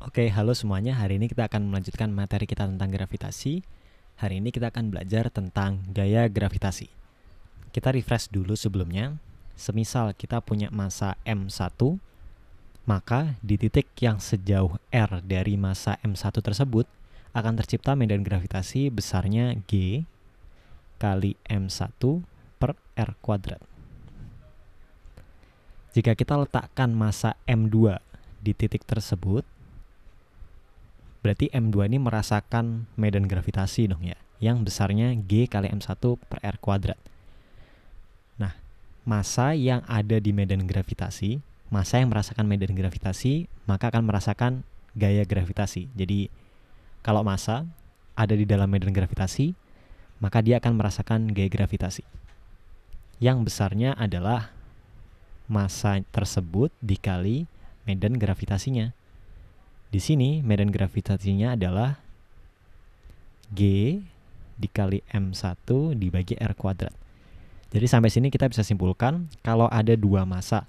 Oke, halo semuanya. Hari ini kita akan melanjutkan materi kita tentang gravitasi. Hari ini kita akan belajar tentang gaya gravitasi. Kita refresh dulu sebelumnya. Semisal kita punya massa M1, maka di titik yang sejauh R dari massa M1 tersebut akan tercipta medan gravitasi besarnya G kali M1 per R kuadrat. Jika kita letakkan masa M2 di titik tersebut, berarti M2 ini merasakan medan gravitasi dong ya, yang besarnya G kali M1 per R kuadrat. Nah, masa yang ada di medan gravitasi, masa yang merasakan medan gravitasi, maka akan merasakan gaya gravitasi. Jadi, kalau masa ada di dalam medan gravitasi, maka dia akan merasakan gaya gravitasi. Yang besarnya adalah masa tersebut dikali medan gravitasinya. Di sini medan gravitasinya adalah G dikali M1 dibagi R kuadrat. Jadi sampai sini kita bisa simpulkan kalau ada dua massa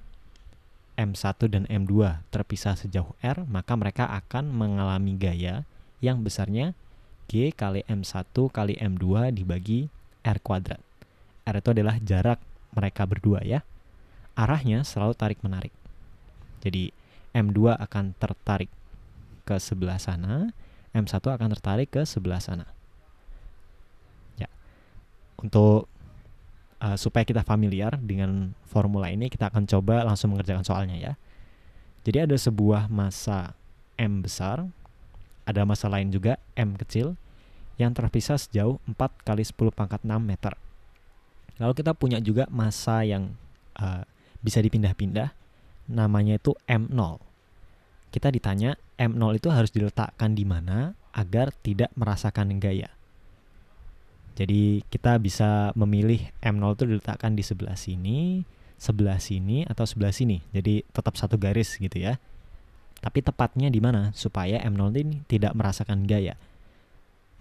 M1 dan M2 terpisah sejauh R, maka mereka akan mengalami gaya yang besarnya G kali M1 kali M2 dibagi R kuadrat. R itu adalah jarak mereka berdua ya arahnya selalu tarik-menarik. Jadi M2 akan tertarik ke sebelah sana, M1 akan tertarik ke sebelah sana. Ya. Untuk uh, supaya kita familiar dengan formula ini, kita akan coba langsung mengerjakan soalnya ya. Jadi ada sebuah massa M besar, ada massa lain juga M kecil yang terpisah sejauh 4 kali 10 pangkat 6 meter. Lalu kita punya juga massa yang uh, bisa dipindah-pindah namanya itu M0. Kita ditanya M0 itu harus diletakkan di mana agar tidak merasakan gaya. Jadi kita bisa memilih M0 itu diletakkan di sebelah sini, sebelah sini atau sebelah sini. Jadi tetap satu garis gitu ya. Tapi tepatnya di mana supaya M0 ini tidak merasakan gaya.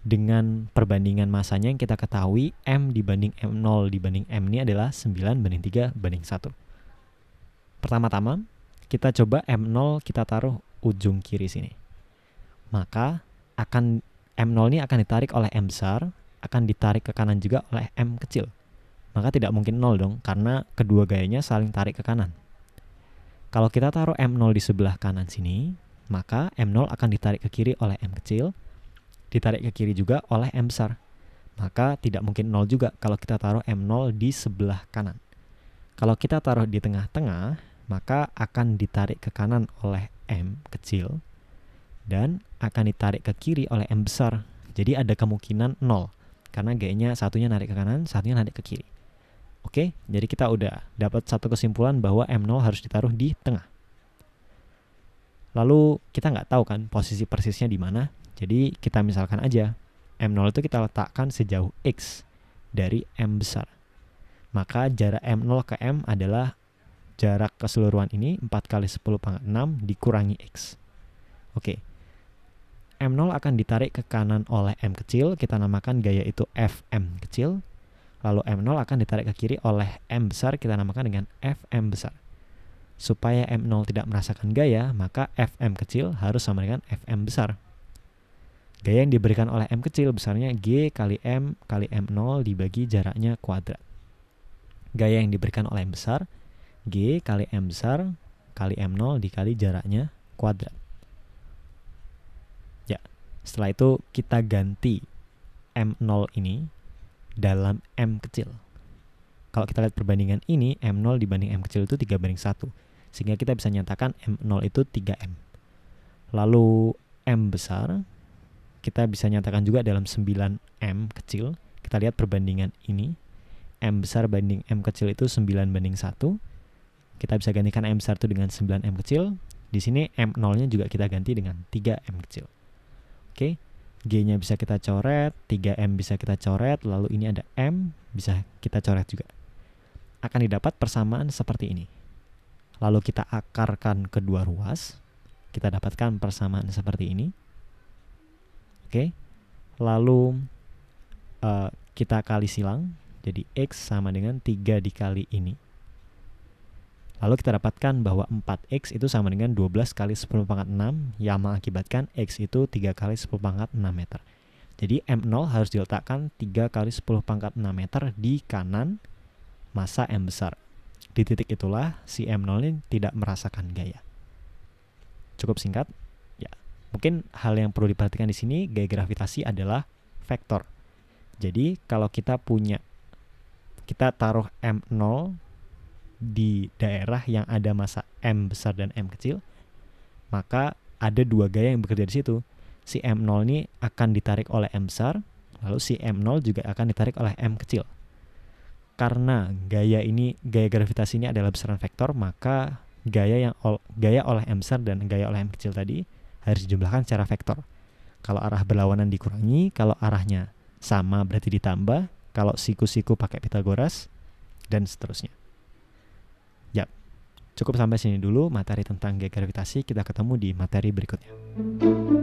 Dengan perbandingan masanya yang kita ketahui M dibanding M0 dibanding M ini adalah 9 banding 3 banding 1. Pertama-tama kita coba M0 kita taruh ujung kiri sini. Maka akan M0 ini akan ditarik oleh M besar, akan ditarik ke kanan juga oleh M kecil. Maka tidak mungkin nol dong karena kedua gayanya saling tarik ke kanan. Kalau kita taruh M0 di sebelah kanan sini, maka M0 akan ditarik ke kiri oleh M kecil, ditarik ke kiri juga oleh M besar. Maka tidak mungkin nol juga kalau kita taruh M0 di sebelah kanan. Kalau kita taruh di tengah-tengah, maka akan ditarik ke kanan oleh M kecil dan akan ditarik ke kiri oleh M besar. Jadi ada kemungkinan 0 karena G-nya satunya narik ke kanan, satunya narik ke kiri. Oke, jadi kita udah dapat satu kesimpulan bahwa M0 harus ditaruh di tengah. Lalu kita nggak tahu kan posisi persisnya di mana. Jadi kita misalkan aja M0 itu kita letakkan sejauh X dari M besar. Maka jarak M0 ke M adalah jarak keseluruhan ini 4 kali 10 pangkat 6 dikurangi X. Oke. M0 akan ditarik ke kanan oleh M kecil, kita namakan gaya itu FM kecil. Lalu M0 akan ditarik ke kiri oleh M besar, kita namakan dengan FM besar. Supaya M0 tidak merasakan gaya, maka FM kecil harus sama dengan FM besar. Gaya yang diberikan oleh M kecil besarnya G kali M kali M0 dibagi jaraknya kuadrat. Gaya yang diberikan oleh M besar G kali M besar kali M0 dikali jaraknya kuadrat. Ya, setelah itu kita ganti M0 ini dalam M kecil. Kalau kita lihat perbandingan ini, M0 dibanding M kecil itu 3 banding 1. Sehingga kita bisa nyatakan M0 itu 3M. Lalu M besar, kita bisa nyatakan juga dalam 9M kecil. Kita lihat perbandingan ini. M besar banding M kecil itu 9 banding 1 kita bisa gantikan M1 dengan 9M kecil. Di sini M0-nya juga kita ganti dengan 3M kecil. Oke, G-nya bisa kita coret, 3M bisa kita coret, lalu ini ada M bisa kita coret juga. Akan didapat persamaan seperti ini. Lalu kita akarkan kedua ruas, kita dapatkan persamaan seperti ini. Oke, lalu uh, kita kali silang, jadi X sama dengan 3 dikali ini Lalu kita dapatkan bahwa 4x itu sama dengan 12 kali 10 pangkat 6 yang mengakibatkan x itu 3 kali 10 pangkat 6 meter. Jadi M0 harus diletakkan 3 kali 10 pangkat 6 meter di kanan masa M besar. Di titik itulah si M0 ini tidak merasakan gaya. Cukup singkat. Ya, mungkin hal yang perlu diperhatikan di sini gaya gravitasi adalah vektor. Jadi kalau kita punya kita taruh M0 di daerah yang ada masa M besar dan M kecil, maka ada dua gaya yang bekerja di situ. Si M0 ini akan ditarik oleh M besar, lalu si M0 juga akan ditarik oleh M kecil. Karena gaya ini, gaya gravitasi ini adalah besaran vektor, maka gaya yang ol, gaya oleh M besar dan gaya oleh M kecil tadi harus dijumlahkan secara vektor. Kalau arah berlawanan dikurangi, kalau arahnya sama berarti ditambah, kalau siku-siku pakai Pitagoras, dan seterusnya. Cukup sampai sini dulu materi tentang gaya gravitasi. Kita ketemu di materi berikutnya.